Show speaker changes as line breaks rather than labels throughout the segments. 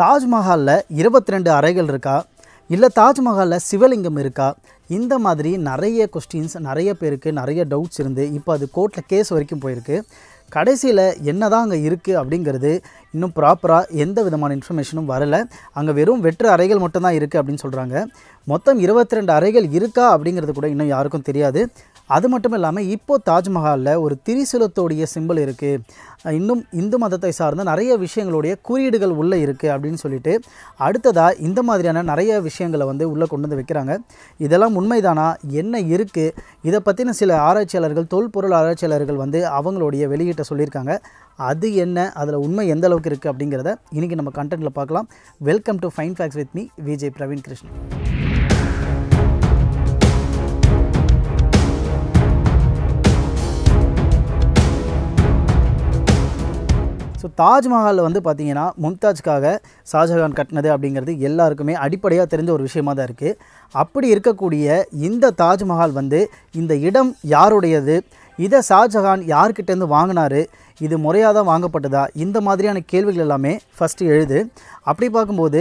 தாஜ்மஹாலில் இருபத்தி ரெண்டு அறைகள் இருக்கா இல்லை தாஜ்மஹாலில் சிவலிங்கம் இருக்கா இந்த மாதிரி நிறைய கொஸ்டின்ஸ் நிறைய பேருக்கு நிறைய டவுட்ஸ் இருந்து இப்போ அது கோர்ட்டில் கேஸ் வரைக்கும் போயிருக்கு கடைசியில் என்ன தான் அங்கே இருக்குது அப்படிங்கிறது இன்னும் ப்ராப்பராக எந்த விதமான இன்ஃபர்மேஷனும் வரலை அங்கே வெறும் வெற்று அறைகள் மட்டும்தான் இருக்குது அப்படின்னு சொல்கிறாங்க மொத்தம் இருபத்தி ரெண்டு அறைகள் இருக்கா அப்படிங்கிறது கூட இன்னும் யாருக்கும் தெரியாது அது மட்டும் இல்லாமல் இப்போது தாஜ்மஹாலில் ஒரு திரிசூலத்தோடைய சிம்பிள் இருக்குது இன்னும் இந்து மதத்தை சார்ந்த நிறைய விஷயங்களுடைய குறியீடுகள் உள்ளே இருக்குது அப்படின்னு சொல்லிட்டு அடுத்ததாக இந்த மாதிரியான நிறைய விஷயங்களை வந்து உள்ளே கொண்டு வந்து வைக்கிறாங்க இதெல்லாம் உண்மைதானா என்ன இருக்குது இதை பற்றின சில ஆராய்ச்சியாளர்கள் தொல்பொருள் ஆராய்ச்சியாளர்கள் வந்து அவங்களுடைய வெளியீட்டை சொல்லியிருக்காங்க அது என்ன அதில் உண்மை எந்த அளவுக்கு இருக்குது அப்படிங்கிறத இன்றைக்கி நம்ம கண்டென்ட்டில் பார்க்கலாம் welcome to fine facts with me Vijay Praveen Krishnan Taj Mahal வந்து பார்த்திங்கன்னா மும்தாஜ்க்காக ஷாஜஹான் கட்டினது அப்படிங்கிறது எல்லாருக்குமே அடிப்படையாக தெரிஞ்ச ஒரு விஷயமாக தான் இருக்குது அப்படி இருக்கக்கூடிய இந்த தாஜ்மஹால் வந்து இந்த இடம் யாருடையது இதை ஷாஜஹான் யார்கிட்டேருந்து வாங்கினார் இது முறையாக தான் வாங்கப்பட்டதா இந்த மாதிரியான கேள்விகள் எல்லாமே ஃபஸ்ட்டு எழுது அப்படி பார்க்கும்போது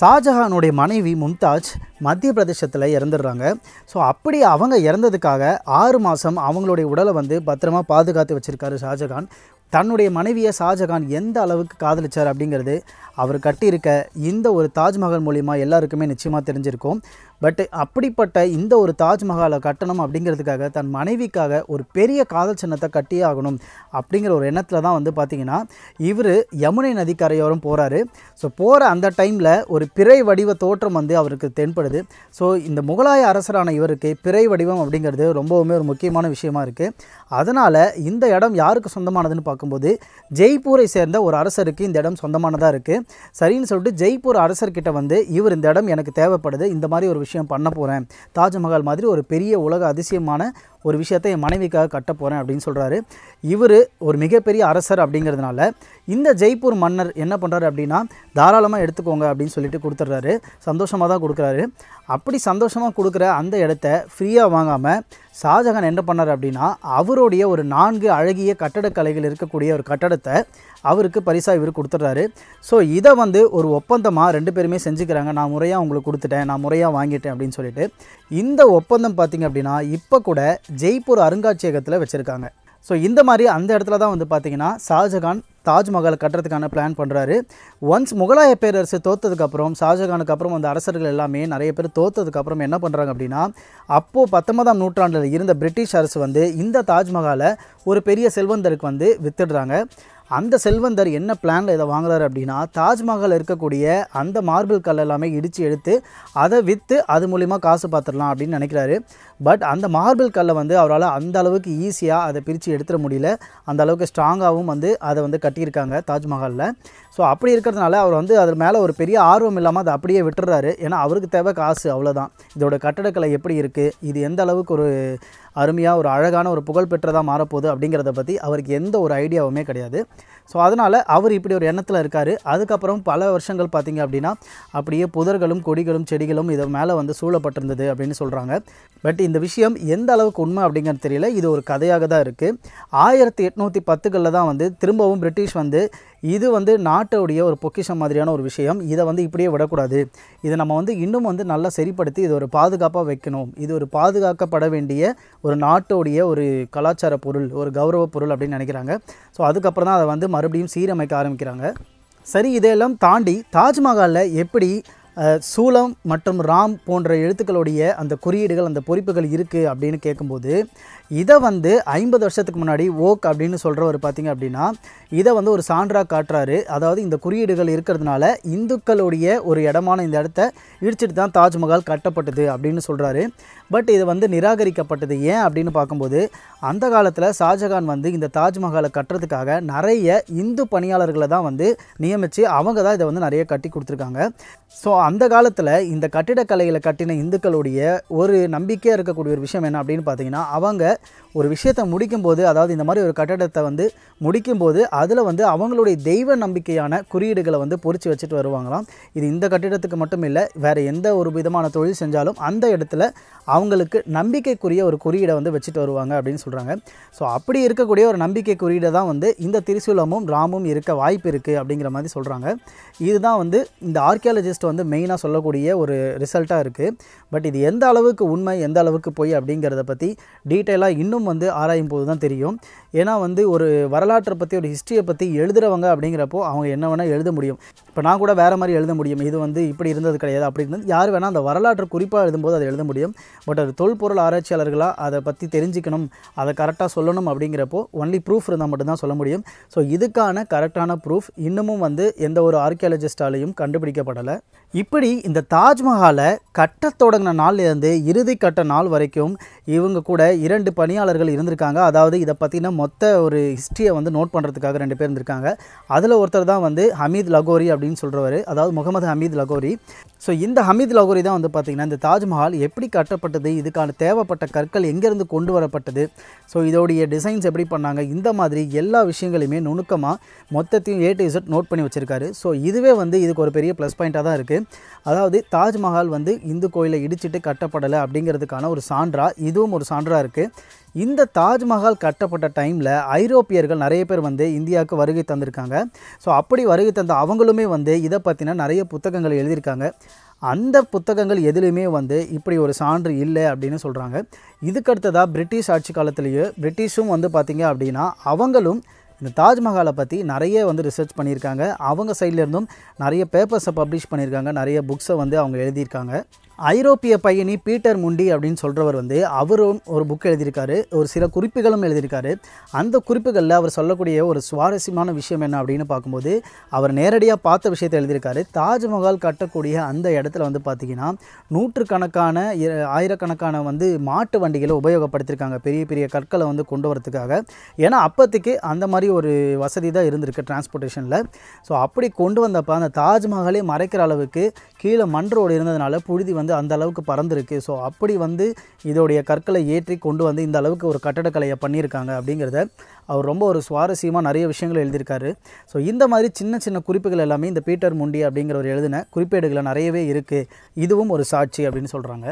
ஷாஜஹானுடைய மனைவி மும்தாஜ் மத்திய பிரதேசத்தில் இறந்துடுறாங்க ஸோ அப்படி அவங்க இறந்ததுக்காக ஆறு மாதம் அவங்களுடைய உடலை வந்து பத்திரமா பாதுகாத்து வச்சுருக்காரு ஷாஜஹான் தன்னுடைய மனைவியை ஷாஜகான் எந்த அளவுக்கு காதலிச்சார் அப்படிங்கிறது அவர் கட்டியிருக்க இந்த ஒரு தாஜ்மஹால் மூலிமா எல்லாருக்குமே நிச்சயமாக தெரிஞ்சிருக்கும் பட்டு அப்படிப்பட்ட இந்த ஒரு தாஜ்மஹாலை கட்டணும் அப்படிங்கிறதுக்காக தன் மனைவிக்காக ஒரு பெரிய காதல் சின்னத்தை கட்டியே ஆகணும் அப்படிங்கிற ஒரு எண்ணத்தில் தான் வந்து பார்த்திங்கன்னா இவர் யமுனை நதிக்கரையோரம் போகிறாரு ஸோ போகிற அந்த டைமில் ஒரு பிறை வடிவ தோற்றம் வந்து அவருக்கு தென்படுது ஸோ இந்த முகலாய அரசரான இவருக்கு பிறை வடிவம் அப்படிங்கிறது ரொம்பவுமே ஒரு முக்கியமான விஷயமா இருக்குது அதனால் இந்த இடம் யாருக்கு சொந்தமானதுன்னு பார்க்கும்போது ஜெய்ப்பூரை சேர்ந்த ஒரு அரசருக்கு இந்த இடம் சொந்தமானதாக இருக்குது சரின்னு சொல்லிட்டு ஜெய்ப்பூர் அரசர்கிட்ட வந்து இவர் இந்த இடம் எனக்கு தேவைப்படுது இந்த மாதிரி ஒரு விஷயம் விஷயம் பண்ண போகிறேன் தாஜ்மஹால் மாதிரி ஒரு பெரிய உலக அதிசயமான ஒரு விஷயத்தை என் மனைவிக்காக கட்ட போகிறேன் அப்படின்னு சொல்கிறாரு இவர் ஒரு மிகப்பெரிய அரசர் அப்படிங்கிறதுனால இந்த ஜெய்ப்பூர் மன்னர் என்ன பண்ணுறாரு அப்படின்னா தாராளமாக எடுத்துக்கோங்க அப்படின்னு சொல்லிட்டு கொடுத்துட்றாரு சந்தோஷமாக தான் கொடுக்குறாரு அப்படி சந்தோஷமாக கொடுக்குற அந்த இடத்த ஃப்ரீயாக வாங்காமல் ஷாஜகான் என்ன பண்ணார் அப்படின்னா அவருடைய ஒரு நான்கு அழகிய கட்டடக்கலைகள் இருக்கக்கூடிய ஒரு கட்டடத்தை அவருக்கு பரிசாக இவர் கொடுத்துட்றாரு ஸோ இதை வந்து ஒரு ஒப்பந்தமாக ரெண்டு பேருமே செஞ்சுக்கிறாங்க நான் முறையாக உங்களுக்கு கொடுத்துட்டேன் நான் முறையாக வாங்கிட்டேன் அப்படின்னு சொல்லிட்டு இந்த ஒப்பந்தம் பார்த்திங்க அப்படின்னா இப்போ கூட ஜெய்ப்பூர் அருங்காட்சியகத்தில் வச்சுருக்காங்க ஸோ இந்த மாதிரி அந்த இடத்துல தான் வந்து பார்த்திங்கன்னா ஷாஜகான் தாஜ்மஹால் கட்டுறதுக்கான பிளான் பண்ணுறாரு ஒன்ஸ் முகலாய பேரரசு தோத்ததுக்கப்புறம் ஷாஜகானுக்கு அப்புறம் அந்த அரசர்கள் எல்லாமே நிறைய பேர் தோத்ததுக்கப்புறம் என்ன பண்ணுறாங்க அப்படின்னா அப்போது பத்தொன்பதாம் நூற்றாண்டில் இருந்த பிரிட்டிஷ் அரசு வந்து இந்த தாஜ்மஹாலை ஒரு பெரிய செல்வந்தருக்கு வந்து வித்துடுறாங்க அந்த செல்வந்தர் என்ன பிளானில் இதை வாங்குறாரு அப்படின்னா தாஜ்மஹால் இருக்கக்கூடிய அந்த மார்பிள் கல் எல்லாமே இடித்து எடுத்து அதை விற்று அது மூலிமா காசு பார்த்துடலாம் அப்படின்னு நினைக்கிறாரு பட் அந்த மார்பிள் கல்லை வந்து அவரால் அந்த அளவுக்கு ஈஸியாக அதை பிரித்து எடுத்துட முடியல அந்த அளவுக்கு ஸ்ட்ராங்காகவும் வந்து அதை வந்து கட்டியிருக்காங்க தாஜ்மஹாலில் ஸோ அப்படி இருக்கிறதுனால அவர் வந்து அது மேலே ஒரு பெரிய ஆர்வம் இல்லாமல் அதை அப்படியே விட்டுறாரு ஏன்னா அவருக்கு தேவை காசு அவ்வளோதான் இதோட கட்டடக்கலை எப்படி இருக்குது இது எந்த அளவுக்கு ஒரு அருமையாக ஒரு அழகான ஒரு புகழ்பெற்றதாக மாறப்போகுது அப்படிங்கிறத பற்றி அவருக்கு எந்த ஒரு ஐடியாவுமே கிடையாது ஸோ அதனால் அவர் இப்படி ஒரு எண்ணத்தில் இருக்கார் அதுக்கப்புறம் பல வருஷங்கள் பார்த்திங்க அப்படின்னா அப்படியே புதர்களும் கொடிகளும் செடிகளும் இதை மேலே வந்து சூழப்பட்டிருந்தது அப்படின்னு சொல்கிறாங்க பட் இந்த விஷயம் எந்த அளவுக்கு உண்மை அப்படிங்கிறது தெரியல இது ஒரு கதையாக தான் இருக்குது ஆயிரத்தி எட்நூற்றி பத்துகளில் தான் வந்து திரும்பவும் பிரிட்டிஷ் வந்து இது வந்து நாட்டுடைய ஒரு பொக்கிஷம் மாதிரியான ஒரு விஷயம் இதை வந்து இப்படியே விடக்கூடாது இதை நம்ம வந்து இன்னும் வந்து நல்லா சரிப்படுத்தி இதை ஒரு பாதுகாப்பாக வைக்கணும் இது ஒரு பாதுகாக்கப்பட வேண்டிய ஒரு நாட்டோடைய ஒரு கலாச்சார பொருள் ஒரு கௌரவ பொருள் அப்படின்னு நினைக்கிறாங்க ஸோ அதுக்கப்புறம் தான் அதை வந்து மறுபடியும் சீரமைக்க ஆரம்பிக்கிறாங்க சரி இதையெல்லாம் தாண்டி தாஜ்மஹாலில் எப்படி சூலம் மற்றும் ராம் போன்ற எழுத்துக்களுடைய அந்த குறியீடுகள் அந்த பொறிப்புகள் இருக்குது அப்படின்னு கேட்கும்போது இதை வந்து ஐம்பது வருஷத்துக்கு முன்னாடி ஓக் அப்படின்னு சொல்கிறவர் பார்த்திங்க அப்படின்னா இதை வந்து ஒரு சான்றாக காட்டுறாரு அதாவது இந்த குறியீடுகள் இருக்கிறதுனால இந்துக்களுடைய ஒரு இடமான இந்த இடத்த இடிச்சிட்டு தான் தாஜ்மஹால் கட்டப்பட்டது அப்படின்னு சொல்கிறாரு பட் இது வந்து நிராகரிக்கப்பட்டது ஏன் அப்படின்னு பார்க்கும்போது அந்த காலத்தில் ஷாஜகான் வந்து இந்த தாஜ்மஹாலை கட்டுறதுக்காக நிறைய இந்து பணியாளர்களை தான் வந்து நியமித்து அவங்க தான் இதை வந்து நிறைய கட்டி கொடுத்துருக்காங்க ஸோ அந்த காலத்தில் இந்த கட்டிடக்கலையில் கட்டின இந்துக்களுடைய ஒரு நம்பிக்கையாக இருக்கக்கூடிய ஒரு விஷயம் என்ன அப்படின்னு பார்த்தீங்கன்னா அவங்க ஒரு விஷயத்தை முடிக்கும்போது அதாவது இந்த மாதிரி ஒரு கட்டடத்தை வந்து முடிக்கும்போது அதில் வந்து அவங்களுடைய தெய்வ நம்பிக்கையான குறியீடுகளை வந்து பொறிச்சு வச்சுட்டு வருவாங்களாம் இது இந்த கட்டிடத்துக்கு மட்டும் இல்லை வேறு எந்த ஒரு விதமான தொழில் செஞ்சாலும் அந்த இடத்துல அவங்களுக்கு நம்பிக்கைக்குரிய ஒரு குறியீடை வந்து வச்சுட்டு வருவாங்க அப்படின்னு சொல்கிறாங்க ஸோ அப்படி இருக்கக்கூடிய ஒரு நம்பிக்கை குறியீடை தான் வந்து இந்த திரிசூலமும் ராமும் இருக்க வாய்ப்பு இருக்குது அப்படிங்கிற மாதிரி சொல்கிறாங்க இதுதான் வந்து இந்த ஆர்கியாலஜிஸ்ட் வந்து மெயினாக சொல்லக்கூடிய ஒரு ரிசல்ட்டாக இருக்குது பட் இது எந்த அளவுக்கு உண்மை எந்த அளவுக்கு பொய் அப்படிங்கிறத பற்றி டீட்டெயிலாக இன்னும் வந்து ஆராயும் போது தான் தெரியும் ஏன்னா வந்து ஒரு வரலாற்றை பற்றி ஒரு ஹிஸ்ட்ரியை பற்றி எழுதுகிறவங்க அப்படிங்கிறப்போ அவங்க என்ன வேணால் எழுத முடியும் இப்போ நான் கூட வேறு மாதிரி எழுத முடியும் இது வந்து இப்படி இருந்தது கிடையாது அப்படி இருந்தது யார் வேணால் அந்த வரலாற்று குறிப்பாக எழுதும்போது அதை எழுத முடியும் பட் அது தொல்பொருள் ஆராய்ச்சியாளர்களாக அதை பற்றி தெரிஞ்சுக்கணும் அதை கரெக்டாக சொல்லணும் அப்படிங்கிறப்போ ஒன்லி ப்ரூஃப் இருந்தால் மட்டும்தான் சொல்ல முடியும் ஸோ இதுக்கான கரெக்டான ப்ரூஃப் இன்னமும் வந்து எந்த ஒரு ஆர்கியாலஜிஸ்டாலையும் கண்டுபிடிக்கப்படலை இப்படி இந்த தாஜ்மஹாலை கட்டத்தோட தொடங்கின நாள்லேருந்து கட்ட நாள் வரைக்கும் இவங்க கூட இரண்டு பணியாளர்கள் இருந்திருக்காங்க அதாவது இதை பற்றின மொத்த ஒரு ஹிஸ்ட்ரியை வந்து நோட் பண்ணுறதுக்காக ரெண்டு பேர் இருந்திருக்காங்க அதில் ஒருத்தர் தான் வந்து ஹமீத் லகோரி அப்படின்னு சொல்கிறவர் அதாவது முகமது ஹமீத் லகோரி ஸோ இந்த ஹமீத் லகோரி தான் வந்து பார்த்திங்கன்னா இந்த தாஜ்மஹால் எப்படி கட்டப்பட்டது இதுக்கான தேவைப்பட்ட கற்கள் எங்கேருந்து கொண்டு வரப்பட்டது ஸோ இதோடைய டிசைன்ஸ் எப்படி பண்ணாங்க இந்த மாதிரி எல்லா விஷயங்களையுமே நுணுக்கமாக மொத்தத்தையும் ஏ டு இசட் நோட் பண்ணி வச்சுருக்காரு ஸோ இதுவே வந்து இதுக்கு ஒரு பெரிய ப்ளஸ் பாயிண்ட்டாக தான் இருக்குது அதாவது தாஜ்மஹால் வந்து இந்து கோயிலை இடிச்சிட்டு கட்டப்படலை அப்படிங்கிறதுக்கான ஒரு சான்றாக இதுவும் ஒரு சான்றாக இருக்குது இந்த தாஜ்மஹால் கட்டப்பட்ட டைமில் ஐரோப்பியர்கள் நிறைய பேர் வந்து இந்தியாவுக்கு வருகை தந்திருக்காங்க ஸோ அப்படி வருகை தந்த அவங்களுமே வந்து இதை பற்றின நிறைய புத்தகங்கள் எழுதியிருக்காங்க அந்த புத்தகங்கள் எதுலேயுமே வந்து இப்படி ஒரு சான்று இல்லை அப்படின்னு சொல்கிறாங்க இதுக்கடுத்ததாக பிரிட்டிஷ் ஆட்சி காலத்திலேயே பிரிட்டிஷும் வந்து பார்த்திங்க அப்படின்னா அவங்களும் இந்த தாஜ்மஹாலை பற்றி நிறைய வந்து ரிசர்ச் பண்ணியிருக்காங்க அவங்க சைட்லேருந்தும் நிறைய பேப்பர்ஸை பப்ளிஷ் பண்ணியிருக்காங்க நிறைய புக்ஸை வந்து அவங்க எழுதியிருக்காங்க ஐரோப்பிய பயணி பீட்டர் முண்டி அப்படின்னு சொல்கிறவர் வந்து அவரும் ஒரு புக் எழுதியிருக்காரு ஒரு சில குறிப்புகளும் எழுதியிருக்காரு அந்த குறிப்புகளில் அவர் சொல்லக்கூடிய ஒரு சுவாரஸ்யமான விஷயம் என்ன அப்படின்னு பார்க்கும்போது அவர் நேரடியாக பார்த்த விஷயத்தை எழுதியிருக்காரு தாஜ்மஹால் கட்டக்கூடிய அந்த இடத்துல வந்து பார்த்திங்கன்னா நூற்றுக்கணக்கான ஆயிரக்கணக்கான வந்து மாட்டு வண்டிகளை உபயோகப்படுத்தியிருக்காங்க பெரிய பெரிய கற்களை வந்து கொண்டு வரத்துக்காக ஏன்னா அப்போதைக்கு அந்த மாதிரி ஒரு வசதி தான் இருந்திருக்கு டிரான்ஸ்போர்ட்டேஷனில் ஸோ அப்படி கொண்டு வந்தப்போ அந்த தாஜ்மஹாலே மறைக்கிற அளவுக்கு கீழே மண் ரோடு இருந்ததுனால புழுதி வந்து வந்து அந்த அளவுக்கு பறந்துருக்கு ஸோ அப்படி வந்து இதோடைய கற்களை ஏற்றி கொண்டு வந்து இந்த அளவுக்கு ஒரு கட்டடக்கலையை பண்ணியிருக்காங்க அப்படிங்கிறத அவர் ரொம்ப ஒரு சுவாரஸ்யமாக நிறைய விஷயங்கள் எழுதியிருக்காரு ஸோ இந்த மாதிரி சின்ன சின்ன குறிப்புகள் எல்லாமே இந்த பீட்டர் முண்டி அப்படிங்கிறவர் எழுதின குறிப்பேடுகளை நிறையவே இருக்குது இதுவும் ஒரு சாட்சி அப்படின்னு சொல்கிறாங்க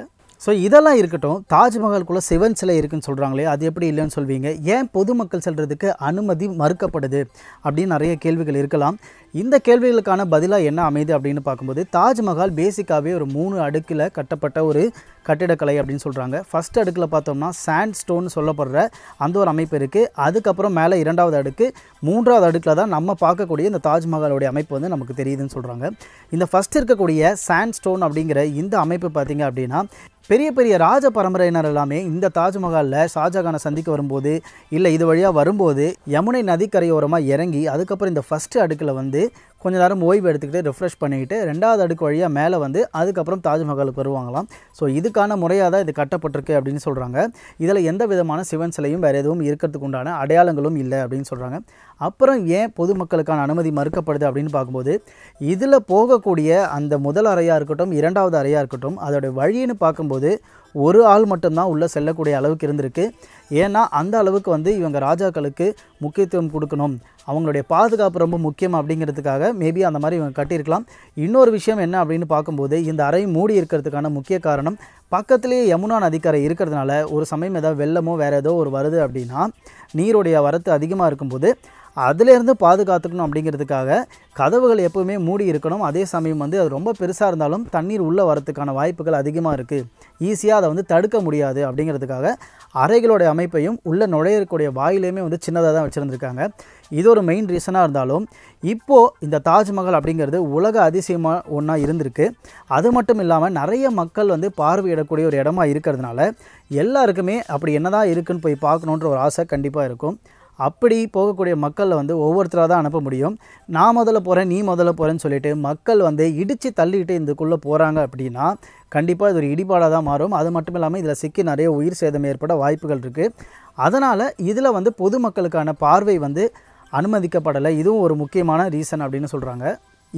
ஸோ இதெல்லாம் இருக்கட்டும் தாஜ்மஹால்குள்ளே சிவன் சிலை இருக்குன்னு சொல்கிறாங்களே அது எப்படி இல்லைன்னு சொல்வீங்க ஏன் பொதுமக்கள் செல்கிறதுக்கு அனுமதி மறுக்கப்படுது அப்படின்னு நிறைய கேள்விகள் இருக்கலாம் இந்த கேள்விகளுக்கான பதிலாக என்ன அமைது அப்படின்னு பார்க்கும்போது தாஜ்மஹால் பேசிக்காகவே ஒரு மூணு அடுக்கில் கட்டப்பட்ட ஒரு கட்டிடக்கலை அப்படின்னு சொல்கிறாங்க ஃபஸ்ட் அடுக்கில் பார்த்தோம்னா சாண்ட் ஸ்டோன் சொல்லப்படுற அந்த ஒரு அமைப்பு இருக்குது அதுக்கப்புறம் மேலே இரண்டாவது அடுக்கு மூன்றாவது அடுக்கில் தான் நம்ம பார்க்கக்கூடிய இந்த தாஜ்மஹாலோடைய அமைப்பு வந்து நமக்கு தெரியுதுன்னு சொல்கிறாங்க இந்த ஃபஸ்ட் இருக்கக்கூடிய சாண்ட் ஸ்டோன் அப்படிங்கிற இந்த அமைப்பு பார்த்திங்க அப்படின்னா பெரிய பெரிய ராஜ பரம்பரையினர் எல்லாமே இந்த தாஜ்மஹாலில் ஷாஜகானை சந்திக்க வரும்போது இல்லை இது வழியாக வரும்போது யமுனை நதிக்கரையோரமாக இறங்கி அதுக்கப்புறம் இந்த ஃபஸ்ட்டு அடுக்கில் வந்து கொஞ்ச நேரம் ஓய்வு எடுத்துக்கிட்டு ரிஃப்ரெஷ் பண்ணிக்கிட்டு ரெண்டாவது அடுக்கு வழியாக மேலே வந்து அதுக்கப்புறம் தாஜ்மஹாலுக்கு வருவாங்களாம் ஸோ இதுக்கான முறையாக தான் இது கட்டப்பட்டிருக்கு அப்படின்னு சொல்கிறாங்க இதில் எந்த விதமான சிவன் சிலையும் வேறு எதுவும் இருக்கிறதுக்கு உண்டான அடையாளங்களும் இல்லை அப்படின்னு சொல்கிறாங்க அப்புறம் ஏன் பொதுமக்களுக்கான அனுமதி மறுக்கப்படுது அப்படின்னு பார்க்கும்போது இதில் போகக்கூடிய அந்த முதல் அறையாக இருக்கட்டும் இரண்டாவது அறையாக இருக்கட்டும் அதோடய வழின்னு பார்க்கும்போது ஒரு ஆள் மட்டும்தான் உள்ளே செல்லக்கூடிய அளவுக்கு இருந்திருக்கு ஏன்னா அந்த அளவுக்கு வந்து இவங்க ராஜாக்களுக்கு முக்கியத்துவம் கொடுக்கணும் அவங்களுடைய பாதுகாப்பு ரொம்ப முக்கியம் அப்படிங்கிறதுக்காக மேபி அந்த மாதிரி இவங்க கட்டியிருக்கலாம் இன்னொரு விஷயம் என்ன அப்படின்னு பார்க்கும்போது இந்த அறை மூடி இருக்கிறதுக்கான முக்கிய காரணம் பக்கத்துலேயே யமுனா நதிக்கரை இருக்கிறதுனால ஒரு சமயம் ஏதாவது வெள்ளமோ வேறு ஏதோ ஒரு வருது அப்படின்னா நீருடைய வரத்து அதிகமாக இருக்கும்போது அதிலேருந்து பாதுகாத்துக்கணும் அப்படிங்கிறதுக்காக கதவுகள் எப்போவுமே மூடி இருக்கணும் அதே சமயம் வந்து அது ரொம்ப பெருசாக இருந்தாலும் தண்ணீர் உள்ளே வரத்துக்கான வாய்ப்புகள் அதிகமாக இருக்குது ஈஸியாக அதை வந்து தடுக்க முடியாது அப்படிங்கிறதுக்காக அறைகளுடைய அமைப்பையும் உள்ளே நுழையக்கூடிய வாயிலையுமே வந்து சின்னதாக தான் வச்சுருந்துருக்காங்க இது ஒரு மெயின் ரீசனாக இருந்தாலும் இப்போது இந்த தாஜ்மஹால் அப்படிங்கிறது உலக அதிசயமாக ஒன்றா இருந்திருக்கு அது மட்டும் இல்லாமல் நிறைய மக்கள் வந்து பார்வையிடக்கூடிய ஒரு இடமா இருக்கிறதுனால எல்லாருக்குமே அப்படி என்னதான் இருக்குன்னு போய் பார்க்கணுன்ற ஒரு ஆசை கண்டிப்பாக இருக்கும் அப்படி போகக்கூடிய மக்களை வந்து ஒவ்வொருத்தராக தான் அனுப்ப முடியும் நான் முதல்ல போகிறேன் நீ முதல்ல போகிறேன்னு சொல்லிட்டு மக்கள் வந்து இடித்து தள்ளிக்கிட்டு இதுக்குள்ளே போகிறாங்க அப்படின்னா கண்டிப்பாக இது ஒரு இடிபாடாக தான் மாறும் அது மட்டும் இல்லாமல் இதில் சிக்கி நிறைய உயிர் சேதம் ஏற்பட வாய்ப்புகள் இருக்குது அதனால் இதில் வந்து பொதுமக்களுக்கான பார்வை வந்து அனுமதிக்கப்படலை இதுவும் ஒரு முக்கியமான ரீசன் அப்படின்னு சொல்கிறாங்க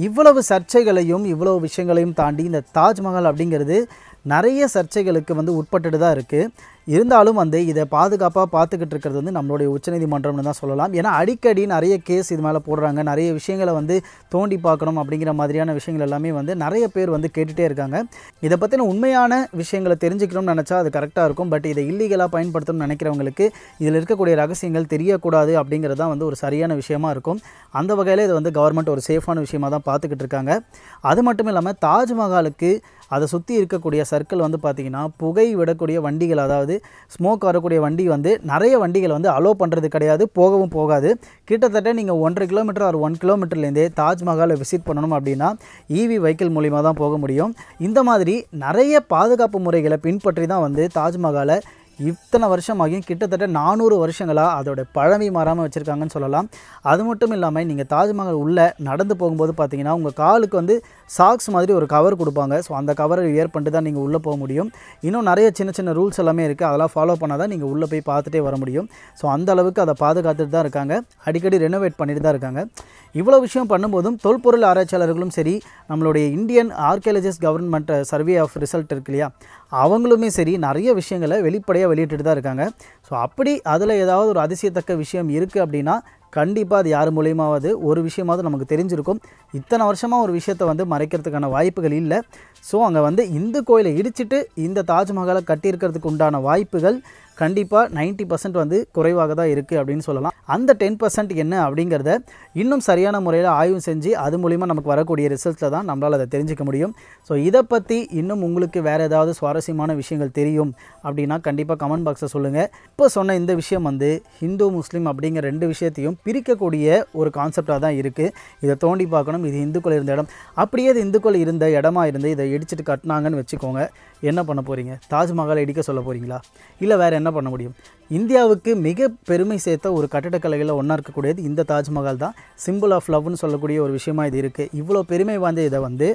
இவ்வளவு சர்ச்சைகளையும் இவ்வளவு விஷயங்களையும் தாண்டி இந்த தாஜ்மஹால் அப்படிங்கிறது நிறைய சர்ச்சைகளுக்கு வந்து உட்பட்டுட்டு தான் இருக்குது இருந்தாலும் வந்து இதை பாதுகாப்பாக பார்த்துக்கிட்டு இருக்கிறது வந்து நம்மளுடைய உச்சநீதிமன்றம்னு தான் சொல்லலாம் ஏன்னா அடிக்கடி நிறைய கேஸ் இது மேலே போடுறாங்க நிறைய விஷயங்களை வந்து தோண்டி பார்க்கணும் அப்படிங்கிற மாதிரியான விஷயங்கள் எல்லாமே வந்து நிறைய பேர் வந்து கேட்டுகிட்டே இருக்காங்க இதை பற்றின உண்மையான விஷயங்களை தெரிஞ்சுக்கணும்னு நினச்சா அது கரெக்டாக இருக்கும் பட் இதை இல்லீகலாக பயன்படுத்தணும்னு நினைக்கிறவங்களுக்கு இதில் இருக்கக்கூடிய ரகசியங்கள் தெரியக்கூடாது அப்படிங்கிறது தான் வந்து ஒரு சரியான விஷயமா இருக்கும் அந்த வகையில் இதை வந்து கவர்மெண்ட் ஒரு சேஃபான விஷயமாக தான் பார்த்துக்கிட்டு இருக்காங்க அது மட்டும் இல்லாமல் தாஜ்மஹாலுக்கு அதை சுற்றி இருக்கக்கூடிய சர்க்கிள் வந்து பார்த்திங்கன்னா புகை விடக்கூடிய வண்டிகள் அதாவது ஸ்மோக் வரக்கூடிய வண்டி வந்து நிறைய வண்டிகள் வந்து அலோவ் பண்ணுறது கிடையாது போகவும் போகாது கிட்டத்தட்ட நீங்கள் ஒன்றரை கிலோமீட்டர் ஆறு ஒன் கிலோமீட்டர்லேருந்தே தாஜ்மஹாலை விசிட் பண்ணணும் அப்படின்னா இவி e வெஹிக்கிள் மூலிமா தான் போக முடியும் இந்த மாதிரி நிறைய பாதுகாப்பு முறைகளை பின்பற்றி தான் வந்து தாஜ்மஹாலை இத்தனை வருஷமாகியும் கிட்டத்தட்ட நானூறு வருஷங்களாக அதோடய பழமை மாறாமல் வச்சுருக்காங்கன்னு சொல்லலாம் அது மட்டும் இல்லாமல் நீங்கள் தாஜ்மஹால் உள்ளே நடந்து போகும்போது பார்த்தீங்கன்னா உங்கள் காலுக்கு வந்து சாக்ஸ் மாதிரி ஒரு கவர் கொடுப்பாங்க ஸோ அந்த கவரை வியர் பண்ணிட்டு தான் நீங்கள் உள்ளே போக முடியும் இன்னும் நிறைய சின்ன சின்ன ரூல்ஸ் எல்லாமே இருக்குது அதெல்லாம் ஃபாலோ பண்ணால் தான் நீங்கள் உள்ளே போய் பார்த்துட்டே வர முடியும் ஸோ அந்த அளவுக்கு அதை பாதுகாத்துட்டு தான் இருக்காங்க அடிக்கடி ரெனோவேட் பண்ணிட்டு தான் இருக்காங்க இவ்வளோ விஷயம் பண்ணும்போதும் தொல்பொருள் ஆராய்ச்சியாளர்களும் சரி நம்மளுடைய Indian archaeologist government survey of result இருக்கு இல்லையா அவங்களுமே சரி நிறைய விஷயங்களை வெளிப்படையாக வெளியிட்டு தான் இருக்காங்க ஸோ அப்படி அதில் ஏதாவது ஒரு அதிசயத்தக்க விஷயம் இருக்குது அப்படின்னா கண்டிப்பாக அது யார் மூலியமாவது ஒரு விஷயமாவது நமக்கு தெரிஞ்சிருக்கும் இத்தனை வருஷமாக ஒரு விஷயத்தை வந்து மறைக்கிறதுக்கான வாய்ப்புகள் இல்லை ஸோ அங்கே வந்து இந்து கோயிலை இடிச்சிட்டு இந்த தாஜ்மஹாலை கட்டியிருக்கிறதுக்கு உண்டான வாய்ப்புகள் கண்டிப்பாக நைன்ட்டி பர்சன்ட் வந்து குறைவாக தான் இருக்குது அப்படின்னு சொல்லலாம் அந்த டென் பர்சன்ட் என்ன அப்படிங்கிறத இன்னும் சரியான முறையில் ஆய்வு செஞ்சு அது மூலிமா நமக்கு வரக்கூடிய ரிசல்ட்டில் தான் நம்மளால் அதை தெரிஞ்சிக்க முடியும் ஸோ இதை பற்றி இன்னும் உங்களுக்கு வேறு ஏதாவது சுவாரஸ்யமான விஷயங்கள் தெரியும் அப்படின்னா கண்டிப்பாக கமெண்ட் பாக்ஸை சொல்லுங்கள் இப்போ சொன்ன இந்த விஷயம் வந்து ஹிந்து முஸ்லீம் அப்படிங்கிற ரெண்டு விஷயத்தையும் பிரிக்கக்கூடிய ஒரு கான்செப்டாக தான் இருக்குது இதை தோண்டி பார்க்கணும் இது இந்துக்குள் இருந்த இடம் அப்படியே இது இந்துக்குள் இருந்த இடமா இருந்து இதை இடிச்சிட்டு கட்டினாங்கன்னு வச்சுக்கோங்க என்ன பண்ண போகிறீங்க தாஜ்மஹாலை இடிக்க சொல்ல போகிறீங்களா இல்லை வேறு என்ன பண்ண முடியும் இந்தியாவுக்கு மிக பெருமை சேர்த்த ஒரு கட்டிடக்கலையில் ஒன்றா இருக்கக்கூடியது இந்த தாஜ்மஹால் தான் சிம்பிள் ஆஃப் லவ்னு சொல்லக்கூடிய ஒரு விஷயமாக இது இருக்குது இவ்வளோ பெருமை வாய்ந்த இதை வந்து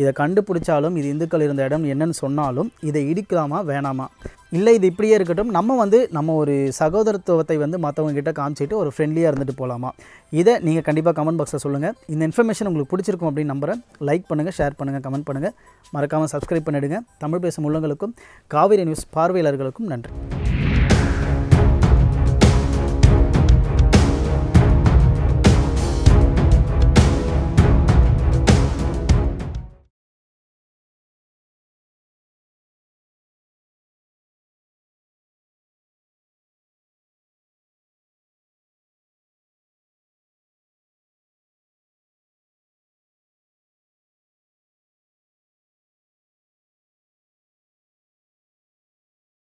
இதை கண்டுபிடிச்சாலும் இது இந்துக்கள் இருந்த இடம் என்னன்னு சொன்னாலும் இதை இடிக்கலாமா வேணாமா இல்லை இது இப்படியே இருக்கட்டும் நம்ம வந்து நம்ம ஒரு சகோதரத்துவத்தை வந்து மற்றவங்க கிட்ட காமிச்சிட்டு ஒரு ஃப்ரெண்ட்லியாக இருந்துட்டு போகலாமா இதை நீங்கள் கண்டிப்பாக கமெண்ட் பாக்ஸில் சொல்லுங்கள் இந்த இன்ஃபர்மேஷன் உங்களுக்கு பிடிச்சிருக்கும் அப்படின்னு நம்புகிறேன் லைக் பண்ணுங்கள் ஷேர் பண்ணுங்கள் கமெண்ட் பண்ணுங்கள் மறக்காமல் சப்ஸ்கிரைப் பண்ணிவிடுங்க தமிழ் பேசும் உள்ளங்களுக்கும் காவிரி நியூஸ் பார்வையாளர்களுக்கும் நன்றி